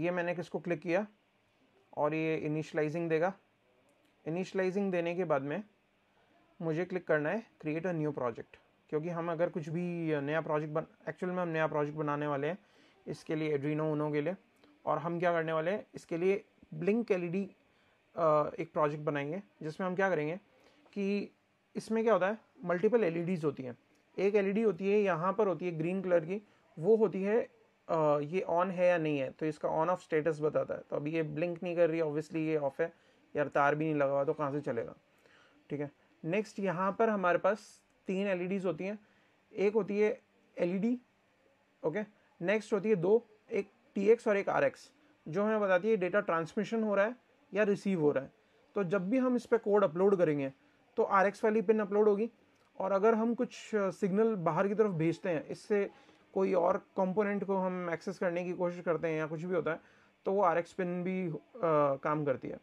ये मैंने किसको क्लिक किया और ये इनिशलाइजिंग देगा इनिशलाइजिंग देने के बाद में मुझे क्लिक करना है क्रिएट अ न्यू प्रोजेक्ट क्योंकि हम अगर कुछ भी नया प्रोजेक्ट बन एक्चुअल में हम नया प्रोजेक्ट बनाने वाले हैं इसके लिए एड्रीनो उनो के लिए और हम क्या करने वाले हैं इसके लिए ब्लिंक एल e एक प्रोजेक्ट बनाएंगे जिसमें हम क्या करेंगे कि इसमें क्या होता है मल्टीपल एल e होती हैं एक एल e होती है यहाँ पर होती है ग्रीन कलर की वो होती है ये ऑन है या नहीं है तो इसका ऑन ऑफ स्टेटस बताता है तो अभी ये ब्लिंक नहीं कर रही ऑब्वियसली ये ऑफ है यार तार भी नहीं लगा हुआ तो कहाँ से चलेगा ठीक है नेक्स्ट यहाँ पर हमारे पास तीन एल e होती हैं एक होती है एल ओके नेक्स्ट होती है दो एक टी और एक आर जो हमें बताती है डेटा ट्रांसमिशन हो रहा है या रिसीव हो रहा है तो जब भी हम इस पर कोड अपलोड करेंगे तो आर वाली पिन अपलोड होगी और अगर हम कुछ सिग्नल बाहर की तरफ भेजते हैं इससे कोई और कंपोनेंट को हम एक्सेस करने की कोशिश करते हैं या कुछ भी होता है तो वो आर एक्स पिन भी आ, काम करती है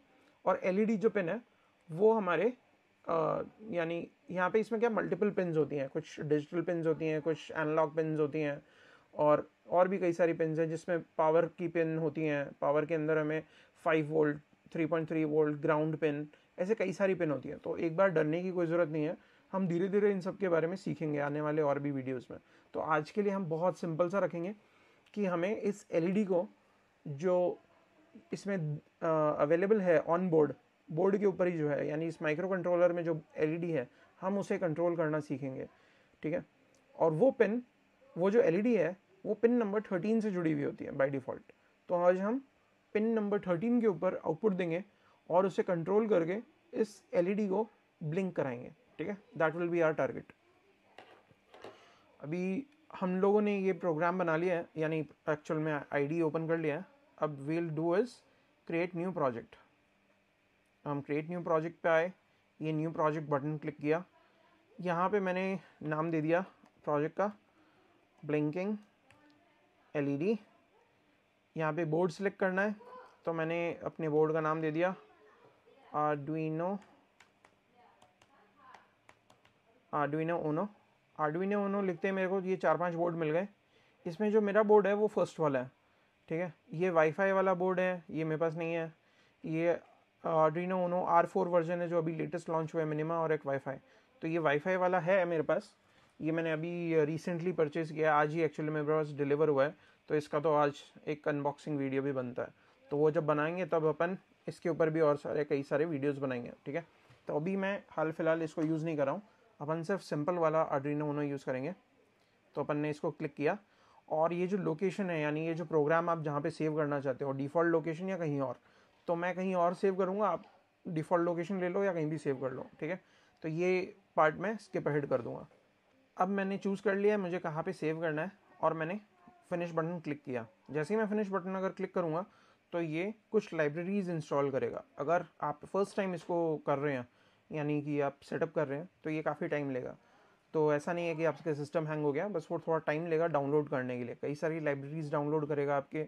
और एल e जो पिन है वो हमारे यानी यहाँ पे इसमें क्या मल्टीपल पिन होती हैं कुछ डिजिटल पिन होती हैं कुछ एनालॉग पिन होती हैं और और भी कई सारी पिन हैं जिसमें पावर की पिन होती हैं पावर के अंदर हमें five volt three point three volt ground pin ऐसे कई सारी पिन होती हैं तो एक बार डरने की कोई ज़रूरत नहीं है हम धीरे धीरे इन सब के बारे में सीखेंगे आने वाले और भी वीडियोज़ में तो आज के लिए हम बहुत सिंपल सा रखेंगे कि हमें इस एलईडी e को जो इसमें अवेलेबल है ऑन बोर्ड बोर्ड के ऊपर ही जो है यानी इस माइक्रो कंट्रोलर में जो एलईडी e है हम उसे कंट्रोल करना सीखेंगे ठीक है और वो पिन वो जो एलईडी e है वो पिन नंबर थर्टीन से जुड़ी हुई होती है बाई डिफ़ॉल्ट तो आज हम पिन नंबर थर्टीन के ऊपर आउटपुट देंगे और उसे कंट्रोल करके इस एलईडी को ब्लिंक कराएंगे ठीक है that will be our target अभी हम लोगों ने ये प्रोग्राम बना लिया है यानी एक्चुअल में आईडी ओपन कर लिया है अब we'll do is create new project हम क्रिएट न्यू प्रोजेक्ट पे आए ये न्यू प्रोजेक्ट बटन क्लिक किया यहाँ पे मैंने नाम दे दिया प्रोजेक्ट का ब्लिंकिंग एलईडी e यहाँ पर बोर्ड सेलेक्ट करना है तो मैंने अपने बोर्ड का नाम दे दिया R R Arduino Uno Arduino उन्होंने लिखते हैं मेरे को ये चार पांच बोर्ड मिल गए इसमें जो मेरा बोर्ड है वो फर्स्ट वाला है ठीक है ये वाईफाई वाला बोर्ड है ये मेरे पास नहीं है ये Arduino Uno R four version है जो अभी लेटेस्ट लॉन्च हुआ है मिनिमा और एक वाईफाई तो ये वाईफाई वाला है मेरे पास ये मैंने अभी रिसेंटली परचेज़ किया आज ही एक्चुअली मेरे पास डिलीवर हुआ है तो इसका तो आज एक अनबॉक्सिंग वीडियो भी बनता है तो वो जब बनाएंगे तब अपन इसके ऊपर भी और सारे कई सारे वीडियोस बनाएंगे ठीक है तो अभी मैं हाल फिलहाल इसको यूज़ नहीं कर रहा हूँ अपन सिर्फ सिंपल वाला अड्रीनो उन्होंने यूज़ करेंगे तो अपन ने इसको क्लिक किया और ये जो लोकेशन है यानी ये जो प्रोग्राम आप जहाँ पे सेव करना चाहते हो डिफ़ॉल्ट लोकेशन या कहीं और तो मैं कहीं और सेव करूँगा आप डिफ़ॉल्ट लोकेशन ले लो या कहीं भी सेव कर लो ठीक है तो ये पार्ट मैं स्किप हेड कर दूँगा अब मैंने चूज़ कर लिया मुझे कहाँ पर सेव करना है और मैंने फिनिश बटन क्लिक किया जैसे ही मैं फिनिश बटन अगर क्लिक करूँगा तो ये कुछ लाइब्रेरीज़ इंस्टॉल करेगा अगर आप फर्स्ट टाइम इसको कर रहे हैं यानी कि आप सेटअप कर रहे हैं तो ये काफ़ी टाइम लेगा तो ऐसा नहीं है कि आपका सिस्टम हैंग हो गया बस वो थोड़ा टाइम लेगा डाउनलोड करने के लिए कई सारी लाइब्रेरीज़ डाउनलोड करेगा आपके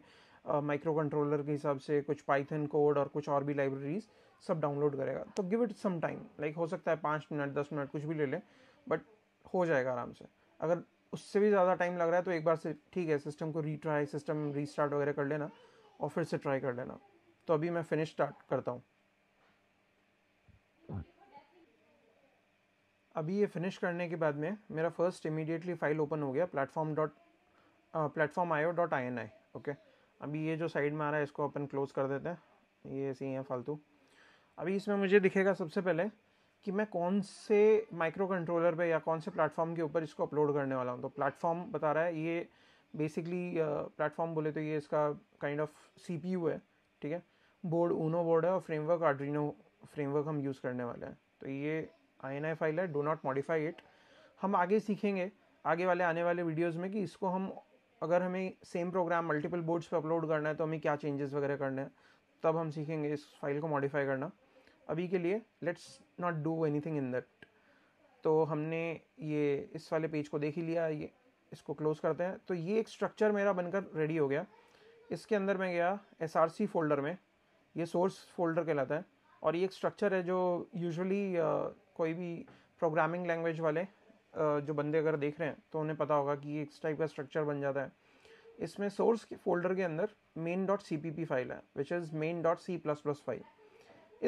माइक्रो कंट्रोलर के हिसाब से कुछ पाइथन कोड और कुछ और भी लाइब्रेरीज सब डाउनलोड करेगा तो give it some time like हो सकता है पाँच मिनट दस मिनट कुछ भी ले लें बट हो जाएगा आराम से अगर उससे भी ज़्यादा टाइम लग रहा है तो एक बार से ठीक है सिस्टम को रीट्राई सिस्टम रीस्टार्ट वगैरह कर लेना और फिर से ट्राई कर लेना तो अभी मैं फिनिश स्टार्ट करता हूँ अभी ये फिनिश करने के बाद में मेरा फर्स्ट इमीडिएटली फाइल ओपन हो गया platform dot platform I dot I N I okay अभी ये जो साइड में आ रहा है इसको अपन क्लोज कर देते हैं ये ऐसे ही है फालतू अभी इसमें मुझे दिखेगा सबसे पहले कि मैं कौन से माइक्रो कंट्रोलर पे या कौन से प्लेटफॉर्म के ऊपर इसको अपलोड करने वाला हूँ तो प्लेटफॉर्म बता रहा है ये बेसिकली प्लेटफॉर्म बोले तो ये इसका kind of C P U है ठीक है बोर्ड ऊनो बोर्ड है और फ्रेमवर्क आर्ड्रीनो फ्रेमवर्क हम यूज़ करने वाले हैं तो ये आई फाइल है डो नॉट मॉडिफाई इट हम आगे सीखेंगे आगे वाले आने वाले वीडियोज़ में कि इसको हम अगर हमें सेम प्रोग्राम मल्टीपल बोर्ड्स पर अपलोड करना है तो हमें क्या चेंजेस वगैरह करने हैं तब हम सीखेंगे इस फाइल को मॉडिफाई करना अभी के लिए let's not do anything in that तो हमने ये इस वाले पेज को देख ही लिया ये इसको क्लोज़ करते हैं तो ये एक स्ट्रक्चर मेरा बनकर रेडी हो गया इसके अंदर मैं गया एस फोल्डर में ये सोर्स फोल्डर कहलाता है और ये एक स्ट्रक्चर है जो यूजुअली कोई भी प्रोग्रामिंग लैंग्वेज वाले जो बंदे अगर देख रहे हैं तो उन्हें पता होगा कि इस टाइप का स्ट्रक्चर बन जाता है इसमें सोर्स के फोल्डर के अंदर main dot C P P file है which is main dot C plus plus file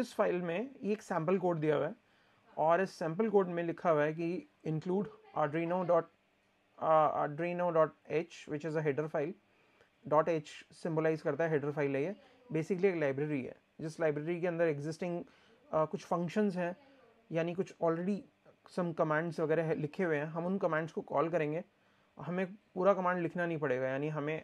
इस फाइल में ये एक सैम्पल कोड दिया हुआ है और इस सैम्पल कोड में लिखा हुआ है कि include आड्रीनो dot आड्रीनो dot H which is a header file dot H symbolize करता है हेडर फाइल है ये बेसिकली एक लाइब्रेरी है जिस लाइब्रेरी के अंदर एग्जिस्टिंग uh, कुछ फंक्शंस हैं यानी कुछ ऑलरेडी सम कमांड्स वगैरह लिखे हुए हैं हम उन कमांड्स को कॉल करेंगे हमें पूरा कमांड लिखना नहीं पड़ेगा यानी हमें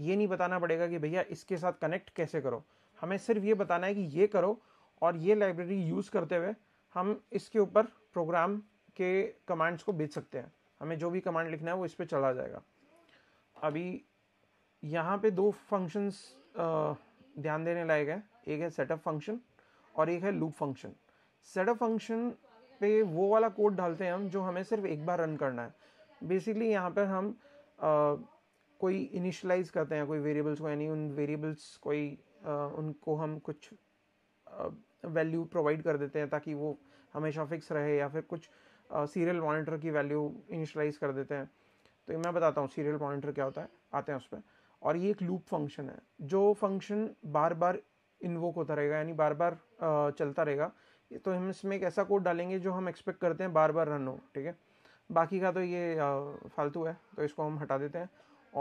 ये नहीं बताना पड़ेगा कि भैया इसके साथ कनेक्ट कैसे करो हमें सिर्फ ये बताना है कि ये करो और ये लाइब्रेरी यूज़ करते हुए हम इसके ऊपर प्रोग्राम के कमांड्स को भेज सकते हैं हमें जो भी कमांड लिखना है वो इस पर चला जाएगा अभी यहाँ पे दो फंक्शंस ध्यान देने लायक हैं एक है सेटअप फंक्शन और एक है लूप फंक्शन सेटअप फंक्शन पे वो वाला कोड डालते हैं हम जो हमें सिर्फ एक बार रन करना है बेसिकली यहाँ पर हम आ, कोई इनिशलाइज करते हैं कोई वेरिएबल्स को यानी उन वेरिएबल्स कोई आ, उनको हम कुछ वैल्यू प्रोवाइड कर देते हैं ताकि वो हमेशा फिक्स रहे या फिर कुछ सीरियल मॉनिटर की वैल्यू इनिशलाइज कर देते हैं तो मैं बताता हूँ सीरियल मॉनिटर क्या होता है आते हैं उस पर और ये एक लूप फंक्शन है जो फंक्शन बार बार इन्वोक होता रहेगा यानी बार बार चलता रहेगा तो हम इसमें एक ऐसा कोड डालेंगे जो हम एक्सपेक्ट करते हैं बार बार रन हो ठीक है बाकी का तो ये फालतू है तो इसको हम हटा देते हैं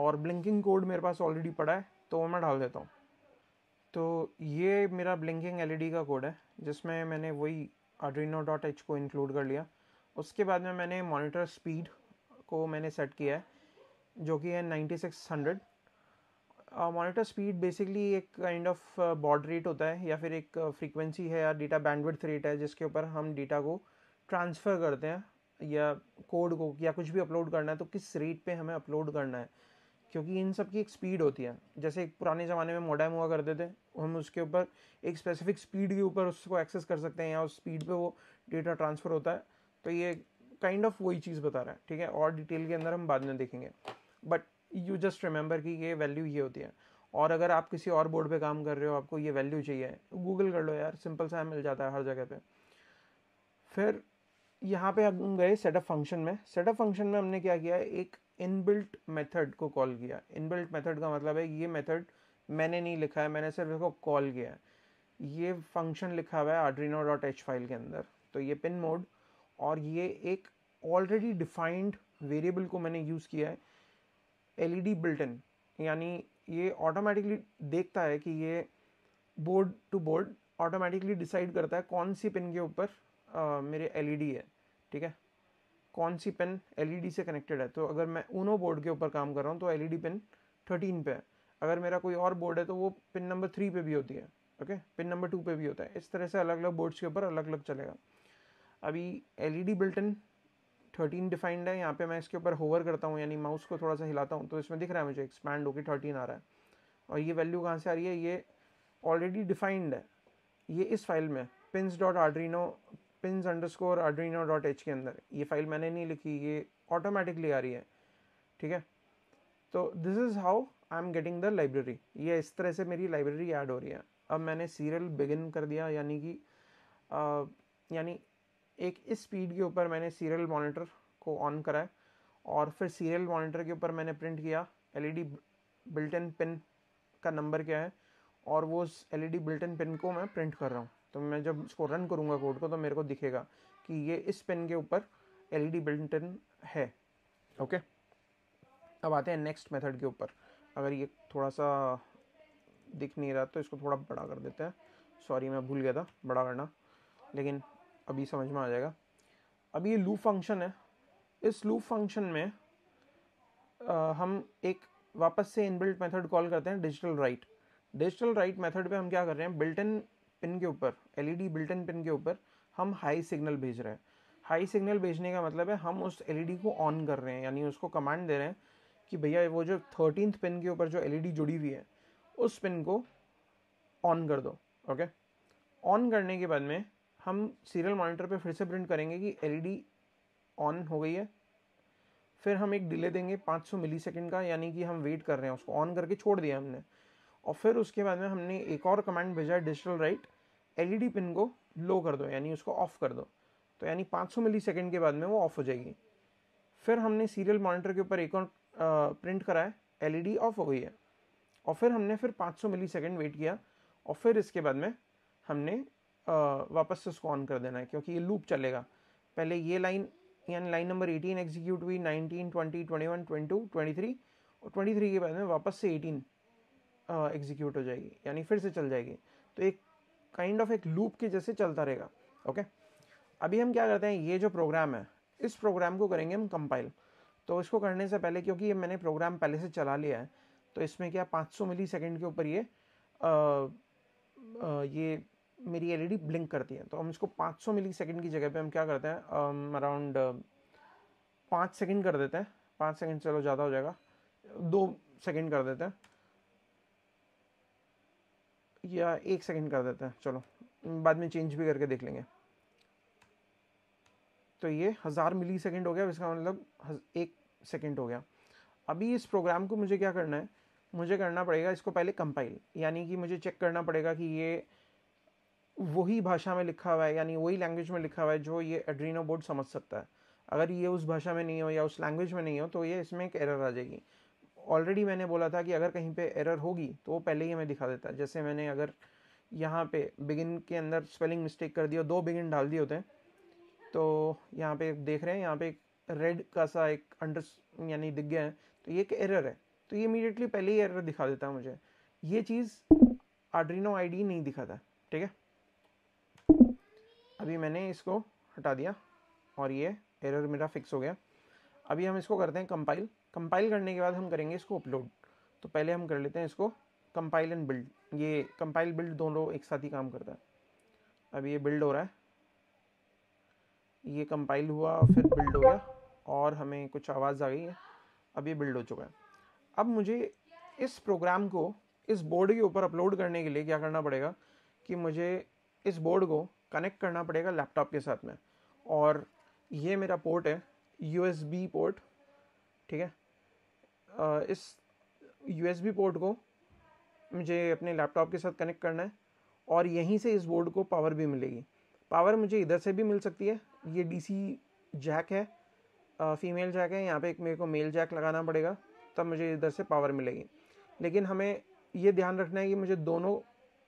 और ब्लिंकिंग कोड मेरे पास ऑलरेडी पड़ा है तो वो मैं डाल देता हूँ तो ये मेरा ब्लिंकिंग एलईडी e का कोड है जिसमें मैंने वही आड्रीनो डॉट एच को इंक्लूड कर लिया उसके बाद में मैंने मॉनिटर स्पीड को मैंने सेट किया है जो कि है ninety six hundred monitor speed basically एक काइंड ऑफ बॉड रेट होता है या फिर एक फ्रीक्वेंसी है या डेटा बैंडविड्थ रेट है जिसके ऊपर हम डेटा को ट्रांसफ़र करते हैं या कोड को या कुछ भी अपलोड करना है तो किस रेट पे हमें अपलोड करना है क्योंकि इन सब की एक स्पीड होती है जैसे एक पुराने ज़माने में मोडेम हुआ करते थे हम उसके ऊपर एक स्पेसिफिक स्पीड के ऊपर उसको एक्सेस कर सकते हैं या उस स्पीड पे वो डेटा ट्रांसफ़र होता है तो ये काइंड ऑफ वही चीज़ बता रहा है ठीक है और डिटेल के अंदर हम बाद में देखेंगे बट यू जस्ट रिमेंबर कि ये वैल्यू ये होती है और अगर आप किसी और बोर्ड पे काम कर रहे हो आपको ये वैल्यू चाहिए गूगल कर लो यार सिंपल सा मिल जाता है हर जगह पे फिर यहाँ पे हम गए सेटअप फंक्शन में सेटअप फंक्शन में हमने क्या किया एक इनबिल्ट मेथड को कॉल किया इनबिल्ट मेथड का मतलब है ये मेथड मैंने नहीं लिखा है मैंने सिर्फ इसको कॉल किया है ये फंक्शन लिखा हुआ है आड्रीनो डॉट एच फाइल के अंदर तो ये पिन मोड और ये एक ऑलरेडी डिफाइंड वेरिएबल को मैंने यूज़ किया है एलईडी बिल्ट इन यानी ये ऑटोमेटिकली देखता है कि ये board to board automatically decide करता है कौन सी पिन के ऊपर मेरे एलईडी e है ठीक है कौन सी पिन एलईडी e से कनेक्टेड है तो अगर मैं ऊनो बोर्ड के ऊपर काम कर रहा हूँ तो एलईडी पिन थर्टीन पे है अगर मेरा कोई और बोर्ड है तो वो पिन नंबर थ्री पे भी होती है ओके पिन नंबर टू पे भी होता है इस तरह से अलग अलग बोर्ड्स के ऊपर अलग अलग चलेगा अभी L E D builtin thirteen defined है यहाँ पे मैं इसके ऊपर होवर करता हूँ यानी माउस को थोड़ा सा हिलाता हूँ तो इसमें दिख रहा है मुझे एक्सपैंड होकर थर्टीन आ रहा है और ये वैल्यू कहाँ से आ रही है ये ऑलरेडी डिफाइंड है ये इस फाइल में pins dot आड्रीनो pins under score आड्रीनो dot H के अंदर ये फाइल मैंने नहीं लिखी ये ऑटोमेटिकली आ रही है ठीक है तो this is how I am getting the library ये इस तरह से मेरी लाइब्रेरी ऐड हो रही है अब मैंने सीरियल बिगिन कर दिया यानी कि यानी एक इस स्पीड के ऊपर मैंने सीरियल मॉनिटर को ऑन कराया और फिर सीरियल मॉनिटर के ऊपर मैंने प्रिंट किया एलईडी बिल्टन पिन का नंबर क्या है और वो उस एल ई बिल्टन पिन को मैं प्रिंट कर रहा हूँ तो मैं जब इसको रन करूँगा कोड को तो मेरे को दिखेगा कि ये इस पिन के ऊपर एल ई बिल्टन है ओके अब आते हैं नेक्स्ट मेथड के ऊपर अगर ये थोड़ा सा दिख नहीं रहा तो इसको थोड़ा बड़ा कर देते हैं सॉरी मैं भूल गया था बड़ा करना लेकिन अभी समझ में आ जाएगा अब ये लूप फंक्शन है इस लूप फंक्शन में आ, हम एक वापस से इनबिल्ट मेथड कॉल करते हैं digital write digital write method पे हम क्या कर रहे हैं बिल्ट इन पिन के ऊपर एलईडी बिल्ट इन पिन के ऊपर हम हाई सिग्नल भेज रहे हैं हाई सिग्नल भेजने का मतलब है हम उस एलईडी e को ऑन कर रहे हैं यानी उसको कमांड दे रहे हैं कि भैया वो जो थर्टीन पिन के ऊपर जो एलईडी e जुड़ी हुई है उस पिन को ऑन कर दो ओके ऑन करने के बाद में हम सीरियल मॉनिटर पे फिर से प्रिंट करेंगे कि एलईडी ऑन e हो गई है फिर हम एक डिले देंगे 500 सौ मिली सेकेंड का यानी कि हम वेट कर रहे हैं उसको ऑन करके छोड़ दिया हमने और फिर उसके बाद में हमने एक और कमांड भेजा है डिजिटल राइट एलईडी पिन को लो कर दो यानी उसको ऑफ कर दो तो यानी 500 सौ मिली सेकेंड के बाद में वो ऑफ हो जाएगी फिर हमने सीरियल मॉनिटर के ऊपर एक और प्रिंट कराया एलईडी ऑफ हो गई है और फिर हमने फिर 500 मिली सेकेंड वेट किया और फिर इसके बाद में हमने वापस से उसको ऑन कर देना है क्योंकि ये लूप चलेगा पहले ये लाइन यानी लाइन नंबर 18 एग्जीक्यूट हुई 19, 20, 21, 22, 23 और 23 के बाद में वापस से 18 एग्जीक्यूट हो जाएगी यानी फिर से चल जाएगी तो एक काइंड ऑफ एक लूप के जैसे चलता रहेगा ओके अभी हम क्या करते हैं ये जो प्रोग्राम है इस प्रोग्राम को करेंगे हम कंपाइल तो इसको करने से पहले क्योंकि ये मैंने प्रोग्राम पहले से चला लिया है तो इसमें क्या 500 मिली सेकेंड के ऊपर ये आ, आ, ये मेरी एल ब्लिंक e करती है तो हम इसको 500 मिली सेकेंड की जगह पे हम क्या करते हैं अराउंड पाँच सेकेंड कर देते हैं पाँच सेकेंड चलो ज़्यादा हो जाएगा दो सेकेंड कर देते हैं या एक सेकेंड कर देते हैं चलो बाद में चेंज भी करके देख लेंगे तो ये हज़ार मिली सेकेंड हो गया इसका मतलब एक सेकेंड हो गया अभी इस प्रोग्राम को मुझे क्या करना है मुझे करना पड़ेगा इसको पहले कंपाइल यानी कि मुझे चेक करना पड़ेगा कि ये वही भाषा में लिखा हुआ है यानी वही लैंग्वेज में लिखा हुआ है जो ये एड्रीनो बोर्ड समझ सकता है अगर ये उस भाषा में नहीं हो या उस लैंग्वेज में नहीं हो तो ये इसमें एक एरर आ जाएगी ऑलरेडी मैंने बोला था कि अगर कहीं पे एरर होगी तो वो पहले ही हमें दिखा देता है जैसे मैंने अगर यहाँ पे बिगिन के अंदर स्पेलिंग मिस्टेक कर दी और दो बिगिन डाल दिए होते हैं तो यहाँ पे देख रहे हैं यहाँ पे एक रेड का सा एक अंडर यानी दिख गया है तो ये एक एरर है तो ये इमीडिएटली पहले ही एरर दिखा देता है मुझे ये चीज़ आड्रीनो आईडी नहीं दिखाता ठीक है अभी मैंने इसको हटा दिया और ये एरर मेरा फिक्स हो गया अभी हम इसको करते हैं कंपाइल कंपाइल करने के बाद हम करेंगे इसको अपलोड तो पहले हम कर लेते हैं इसको कंपाइल एंड बिल्ड ये कंपाइल बिल्ड दोनों एक साथ ही काम करता है अब ये बिल्ड हो रहा है ये कंपाइल हुआ फिर बिल्ड हो गया और हमें कुछ आवाज़ आ गई है अब ये बिल्ड हो चुका है अब मुझे इस प्रोग्राम को इस बोर्ड के ऊपर अपलोड करने के लिए क्या करना पड़ेगा कि मुझे इस बोर्ड को कनेक्ट करना पड़ेगा लैपटॉप के साथ में और ये मेरा पोर्ट है यू पोर्ट ठीक है इस यू पोर्ट को मुझे अपने लैपटॉप के साथ कनेक्ट करना है और यहीं से इस बोर्ड को पावर भी मिलेगी पावर मुझे इधर से भी मिल सकती है ये डीसी जैक है आ, फीमेल जैक है यहाँ पे एक मेरे को मेल जैक लगाना पड़ेगा तब मुझे इधर से पावर मिलेगी लेकिन हमें ये ध्यान रखना है कि मुझे दोनों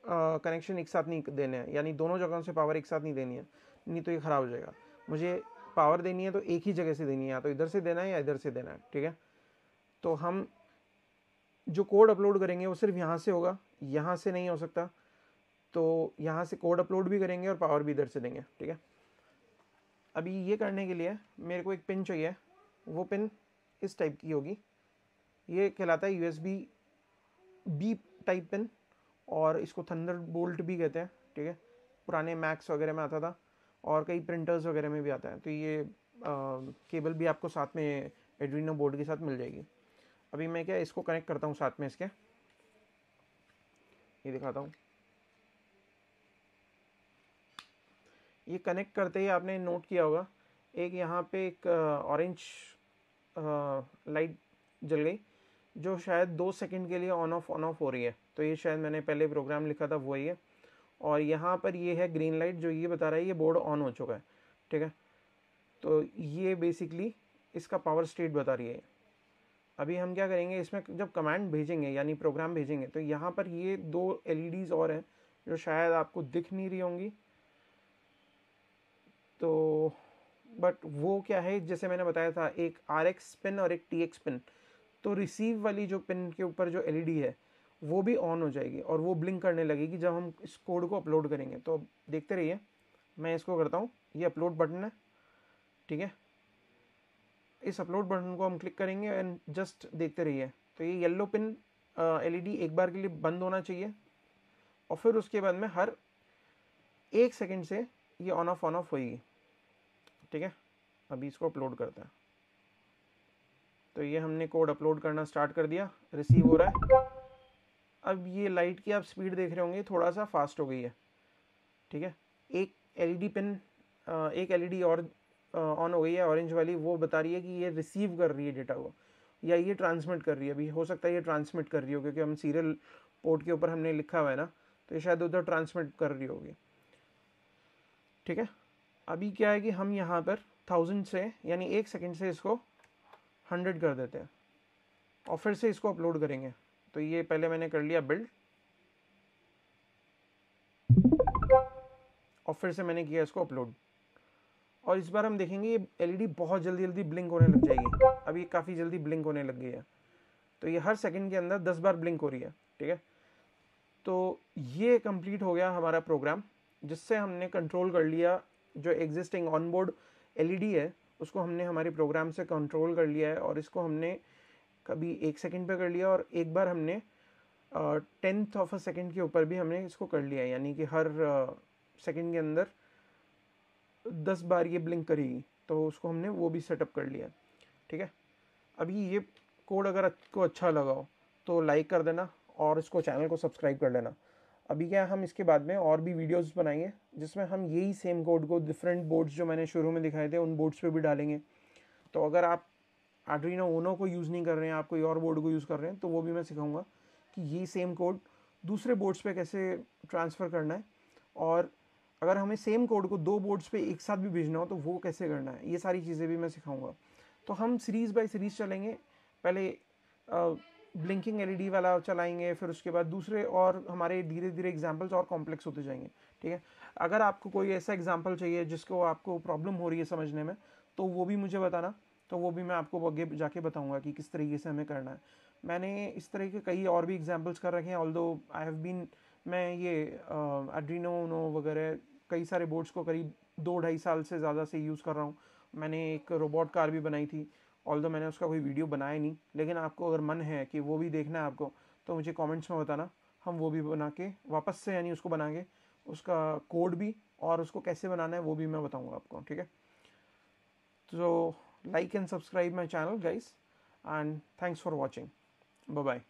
कनेक्शन एक साथ नहीं देने हैं यानी दोनों जगहों से पावर एक साथ नहीं देनी है नहीं तो ये ख़राब हो जाएगा मुझे पावर देनी है तो एक ही जगह से देनी है या तो इधर से देना है या इधर से देना है ठीक है तो हम जो कोड अपलोड करेंगे वो सिर्फ यहाँ से होगा यहाँ से नहीं हो सकता तो यहाँ से कोड अपलोड भी करेंगे और पावर भी इधर से देंगे ठीक है अभी ये करने के लिए मेरे को एक पिन चाहिए वो पिन इस टाइप की होगी ये कहलाता है U S B B type pin और इसको थंडर बोल्ट भी कहते हैं ठीक है पुराने मैक्स वगैरह में आता था और कई प्रिंटर्स वगैरह में भी आता है तो ये आ, केबल भी आपको साथ में एड्रीनो बोर्ड के साथ मिल जाएगी अभी मैं क्या इसको कनेक्ट करता हूँ साथ में इसके ये दिखाता हूँ ये कनेक्ट करते ही आपने नोट किया होगा एक यहाँ पे एक ऑरेंज लाइट जल गई जो शायद दो सेकंड के लिए ऑन ऑफ ऑन ऑफ हो रही है तो ये शायद मैंने पहले प्रोग्राम लिखा था वही है और यहाँ पर ये है ग्रीन लाइट जो ये बता रहा है ये बोर्ड ऑन हो चुका है ठीक है तो ये बेसिकली इसका पावर स्टेट बता रही है अभी हम क्या करेंगे इसमें जब कमांड भेजेंगे यानी प्रोग्राम भेजेंगे तो यहाँ पर ये दो एल और हैं जो शायद आपको दिख नहीं रही होंगी तो बट वो क्या है जैसे मैंने बताया था एक आर एक्स पिन और एक टी एक्स पिन तो रिसीव वाली जो पिन के ऊपर जो एल है वो भी ऑन हो जाएगी और वो ब्लिंक करने लगेगी जब हम इस कोड को अपलोड करेंगे तो देखते रहिए मैं इसको करता हूँ ये अपलोड बटन है ठीक है इस अपलोड बटन को हम क्लिक करेंगे एंड जस्ट देखते रहिए तो ये येल्लो पिन एलईडी एक बार के लिए बंद होना चाहिए और फिर उसके बाद में हर एक सेकेंड से ये ऑन ऑफ ऑन ऑफ होगी ठीक है अभी इसको अपलोड करते हैं तो ये हमने कोड अपलोड करना स्टार्ट कर दिया रिसीव हो रहा है अब ये लाइट की आप स्पीड देख रहे होंगे थोड़ा सा फास्ट हो गई है ठीक है एक एलईडी पिन e एक एलईडी e और ऑन हो गई है ऑरेंज वाली वो बता रही है कि ये रिसीव कर रही है डेटा को या ये ट्रांसमिट कर रही है अभी हो सकता है ये ट्रांसमिट कर रही हो क्योंकि हम सीरियल पोर्ट के ऊपर हमने लिखा हुआ है ना तो ये शायद उधर ट्रांसमिट कर रही होगी ठीक है अभी क्या है कि हम यहाँ पर थाउजेंड से यानी एक सेकेंड से इसको हंड्रेड कर देते हैं और फिर से इसको अपलोड करेंगे तो ये पहले मैंने कर लिया बिल्ड और फिर से मैंने किया इसको अपलोड और इस बार हम देखेंगे ये एलईडी बहुत जल्दी जल्दी ब्लिंक होने लग जाएगी अब ये काफ़ी जल्दी ब्लिंक होने लग गई है तो ये हर सेकंड के अंदर दस बार ब्लिंक हो रही है ठीक है तो ये कंप्लीट हो गया हमारा प्रोग्राम जिससे हमने कंट्रोल कर लिया जो एग्जिस्टिंग ऑनबोर्ड एलईडी है उसको हमने हमारे प्रोग्राम से कंट्रोल कर लिया है और इसको हमने कभी एक सेकंड पे कर लिया और एक बार हमने टेंथ ऑफ अ सेकंड के ऊपर भी हमने इसको कर लिया यानी कि हर सेकंड के अंदर दस बार ये ब्लिंक करेगी तो उसको हमने वो भी सेटअप कर लिया ठीक है अभी ये कोड अगर आपको अच्छा लगा हो तो लाइक कर देना और इसको चैनल को सब्सक्राइब कर लेना अभी क्या हम इसके बाद में और भी वीडियोस बनाएंगे जिसमें हम यही सेम कोड को डिफरेंट बोर्ड्स जो मैंने शुरू में दिखाए थे उन बोर्ड्स पे भी डालेंगे तो अगर आप आर्डुइनो ओनो को यूज़ नहीं कर रहे हैं आप कोई और बोर्ड को यूज़ कर रहे हैं तो वो भी मैं सिखाऊंगा कि ये सेम कोड दूसरे बोर्ड्स पे कैसे ट्रांसफ़र करना है और अगर हमें सेम कोड को दो बोर्ड्स पे एक साथ भी भेजना हो तो वो कैसे करना है ये सारी चीज़ें भी मैं सिखाऊंगा तो हम सीरीज़ बाई सीरीज़ चलेंगे पहले ब्लिंकिंग एल e वाला चलाएँगे फिर उसके बाद दूसरे और हमारे धीरे धीरे एग्जाम्पल्स और कॉम्प्लेक्स होते जाएंगे ठीक है अगर आपको कोई ऐसा एग्जाम्पल चाहिए जिसको आपको प्रॉब्लम हो रही है समझने में तो वो भी मुझे बताना तो वो भी मैं आपको आगे जाके बताऊँगा कि किस तरीके से हमें करना है मैंने इस तरह के कई और भी एग्जाम्पल्स कर रखे हैं ऑल दो आई हैव बीन मैं ये एड्रीनो उनो वगैरह कई सारे बोर्ड्स को करीब दो ढाई साल से ज़्यादा से यूज़ कर रहा हूँ मैंने एक रोबोट कार भी बनाई थी ऑल दो मैंने उसका कोई वीडियो बनाया नहीं लेकिन आपको अगर मन है कि वो भी देखना है आपको तो मुझे कॉमेंट्स में बताना हम वो भी बना के वापस से यानी उसको बना के उसका कोड भी और उसको कैसे बनाना है वो भी मैं बताऊँगा आपको ठीक है तो like and subscribe my channel guys and thanks for watching bye bye